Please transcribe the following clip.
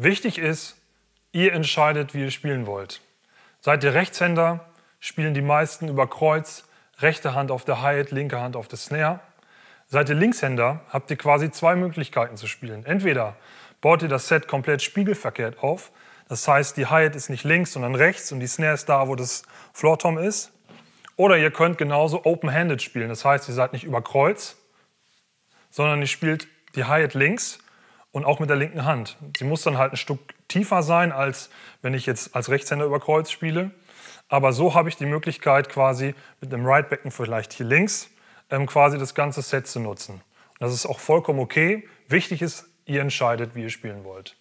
Wichtig ist, ihr entscheidet, wie ihr spielen wollt. Seid ihr Rechtshänder, spielen die meisten über Kreuz, rechte Hand auf der Hi-Hat, linke Hand auf der Snare. Seid ihr Linkshänder, habt ihr quasi zwei Möglichkeiten zu spielen. Entweder baut ihr das Set komplett spiegelverkehrt auf, das heißt, die Hi-Hat ist nicht links, sondern rechts und die Snare ist da, wo das Floor-Tom ist. Oder ihr könnt genauso open-handed spielen, das heißt, ihr seid nicht über Kreuz, sondern ihr spielt die Hi-Hat links und auch mit der linken Hand. Sie muss dann halt ein Stück tiefer sein, als wenn ich jetzt als Rechtshänder über Kreuz spiele. Aber so habe ich die Möglichkeit, quasi mit einem Right Becken vielleicht hier links ähm, quasi das ganze Set zu nutzen. das ist auch vollkommen okay. Wichtig ist, ihr entscheidet, wie ihr spielen wollt.